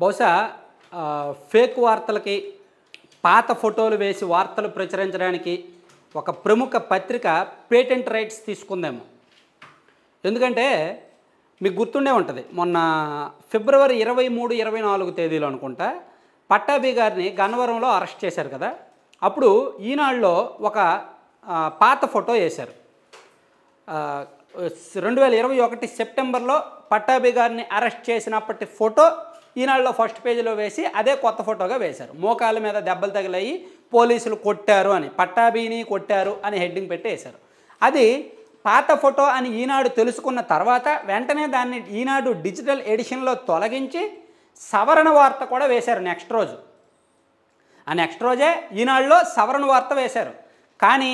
బహుశా ఫేక్ వార్తలకి పాత ఫోటోలు వేసి వార్తలు ప్రచురించడానికి ఒక ప్రముఖ పత్రిక పేటెంట్ రైట్స్ తీసుకుందేమో ఎందుకంటే మీకు గుర్తుండే ఉంటుంది మొన్న ఫిబ్రవరి ఇరవై మూడు ఇరవై నాలుగు తేదీలు అనుకుంటా పట్టాభి గారిని గన్నవరంలో అరెస్ట్ చేశారు కదా అప్పుడు ఈనాడులో ఒక పాత ఫోటో వేశారు రెండు వేల ఇరవై ఒకటి సెప్టెంబర్లో పట్టాభి గారిని అరెస్ట్ చేసినప్పటి ఫోటో ఈనాడులో ఫస్ట్ పేజీలో వేసి అదే కొత్త ఫోటోగా వేశారు మోకాల మీద దెబ్బలు తగిలాయి పోలీసులు కొట్టారు అని పట్టాబీని కొట్టారు అని హెడ్డింగ్ పెట్టి వేశారు అది పాత ఫోటో అని ఈనాడు తెలుసుకున్న తర్వాత వెంటనే దాన్ని ఈనాడు డిజిటల్ ఎడిషన్లో తొలగించి సవరణ వార్త కూడా వేశారు నెక్స్ట్ రోజు ఆ నెక్స్ట్ రోజే ఈనాడులో సవరణ వార్త వేశారు కానీ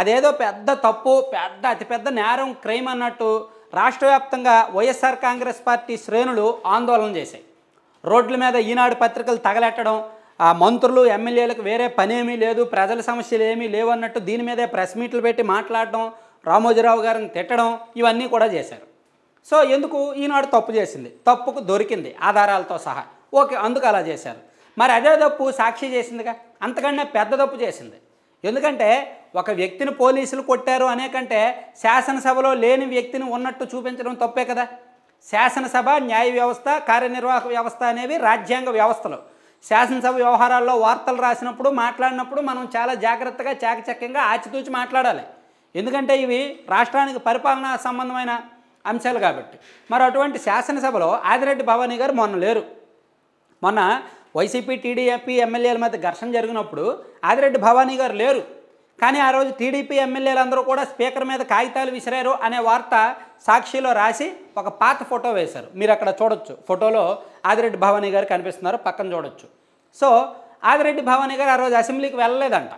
అదేదో పెద్ద తప్పు పెద్ద అతిపెద్ద నేరం క్రైమ్ అన్నట్టు రాష్ట్ర వ్యాప్తంగా వైఎస్ఆర్ కాంగ్రెస్ పార్టీ శ్రేణులు ఆందోళన చేశాయి రోడ్ల మీద ఈనాడు పత్రికలు తగలెట్టడం ఆ మంత్రులు ఎమ్మెల్యేలకు వేరే పనేమీ లేదు ప్రజల సమస్యలు ఏమీ లేవు అన్నట్టు దీని మీదే ప్రెస్ మీట్లు పెట్టి మాట్లాడడం రామోజీరావు గారిని తిట్టడం ఇవన్నీ కూడా చేశారు సో ఎందుకు ఈనాడు తప్పు చేసింది తప్పుకు దొరికింది ఆధారాలతో సహా ఓకే అందుకు అలా చేశారు మరి అదే తప్పు సాక్షి చేసిందిగా అంతకన్నా పెద్ద తప్పు చేసింది ఎందుకంటే ఒక వ్యక్తిని పోలీసులు కొట్టారు అనే కంటే శాసనసభలో లేని వ్యక్తిని ఉన్నట్టు చూపించడం తప్పే కదా శాసనసభ న్యాయ వ్యవస్థ కార్యనిర్వాహక వ్యవస్థ అనేవి రాజ్యాంగ వ్యవస్థలు శాసనసభ వ్యవహారాల్లో వార్తలు రాసినప్పుడు మాట్లాడినప్పుడు మనం చాలా జాగ్రత్తగా చాకచక్యంగా ఆచితూచి మాట్లాడాలి ఎందుకంటే ఇవి రాష్ట్రానికి పరిపాలనా సంబంధమైన అంశాలు కాబట్టి మరి అటువంటి శాసనసభలో ఆదిరెడ్డి భవానీ గారు మొన్న లేరు మొన్న వైసీపీ టీడీపీ ఎమ్మెల్యేల మధ్య ఘర్షణ జరిగినప్పుడు ఆదిరెడ్డి భవానీ గారు లేరు కానీ ఆ రోజు టీడీపీ ఎమ్మెల్యేలందరూ కూడా స్పీకర్ మీద కాగితాలు విసిరారు అనే వార్త సాక్షిలో రాసి ఒక పాత ఫోటో వేశారు మీరు అక్కడ చూడొచ్చు ఫోటోలో ఆదిరెడ్డి భవానీ గారు కనిపిస్తున్నారు పక్కన చూడొచ్చు సో ఆదిరెడ్డి భవానీ గారు ఆ రోజు అసెంబ్లీకి వెళ్ళలేదంట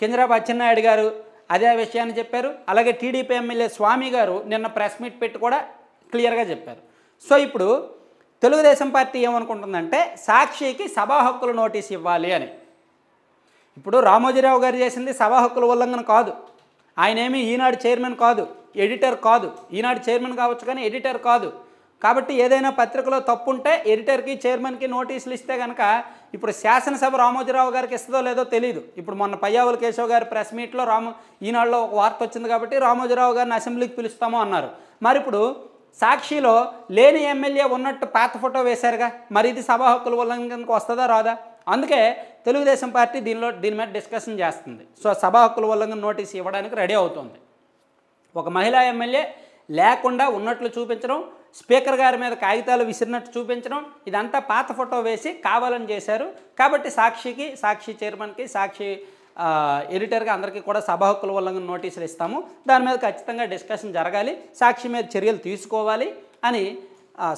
కింద్రాబాద్ అచ్చెన్నాయుడు గారు అదే విషయాన్ని చెప్పారు అలాగే టీడీపీ ఎమ్మెల్యే స్వామి గారు నిన్న ప్రెస్ మీట్ పెట్టి కూడా క్లియర్గా చెప్పారు సో ఇప్పుడు తెలుగుదేశం పార్టీ ఏమనుకుంటుందంటే సాక్షికి సభా హక్కుల నోటీస్ ఇవ్వాలి అని ఇప్పుడు రామోజీరావు గారు చేసింది సభా హక్కుల ఉల్లంఘన కాదు ఆయనేమి ఈనాడు చైర్మన్ కాదు ఎడిటర్ కాదు ఈనాడు చైర్మన్ కావచ్చు కానీ ఎడిటర్ కాదు కాబట్టి ఏదైనా పత్రికలో తప్పు ఉంటే ఎడిటర్కి చైర్మన్కి నోటీసులు ఇస్తే కనుక ఇప్పుడు శాసనసభ రామోజీరావు గారికి ఇస్తుందో లేదో తెలియదు ఇప్పుడు మొన్న పయ్యావుల కేశవ్ గారి ప్రెస్ మీట్లో రామో ఈనాడులో ఒక వార్త వచ్చింది కాబట్టి రామోజీరావు గారిని అసెంబ్లీకి పిలుస్తామో అన్నారు మరి ఇప్పుడు సాక్షిలో లేని ఎమ్మెల్యే ఉన్నట్టు పాత ఫోటో వేశారుగా మరి ఇది సభా హక్కుల ఉల్లంఘనకు వస్తుందా రాదా అందుకే తెలుగుదేశం పార్టీ దీనిలో దీని మీద డిస్కషన్ చేస్తుంది సో సభా హక్కుల ఉల్లంఘన నోటీస్ ఇవ్వడానికి రెడీ అవుతుంది ఒక మహిళా ఎమ్మెల్యే లేకుండా ఉన్నట్లు చూపించడం స్పీకర్ గారి మీద కాగితాలు విసిరినట్టు చూపించడం ఇదంతా పాత ఫోటో వేసి కావాలని చేశారు కాబట్టి సాక్షికి సాక్షి చైర్మన్కి సాక్షి ఎడిటర్గా అందరికీ కూడా సభ హక్కుల ఉల్లంఘన నోటీసులు ఇస్తాము దాని మీద ఖచ్చితంగా డిస్కషన్ జరగాలి సాక్షి మీద చర్యలు తీసుకోవాలి అని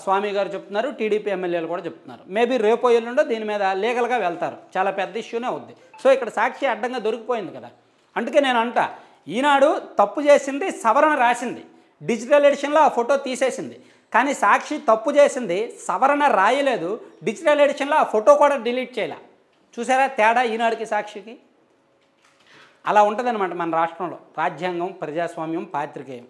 స్వామి గారు చెప్తున్నారు టీడీపీ ఎమ్మెల్యేలు కూడా చెప్తున్నారు మేబీ రేపో ఎల్లుండో దీని మీద లీగల్గా వెళ్తారు చాలా పెద్ద ఇష్యూనే అవుద్ది సో ఇక్కడ సాక్షి అడ్డంగా దొరికిపోయింది కదా అందుకే నేను అంటా ఈనాడు తప్పు చేసింది సవరణ రాసింది డిజిటల్ ఎడిషన్లో ఆ ఫోటో తీసేసింది కానీ సాక్షి తప్పు చేసింది సవరణ రాయలేదు డిజిటల్ ఎడిషన్లో ఆ ఫోటో కూడా డిలీట్ చేయలే చూసారా తేడా ఈనాడుకి సాక్షికి అలా ఉంటుందన్నమాట మన రాష్ట్రంలో రాజ్యాంగం ప్రజాస్వామ్యం పాత్రికేయం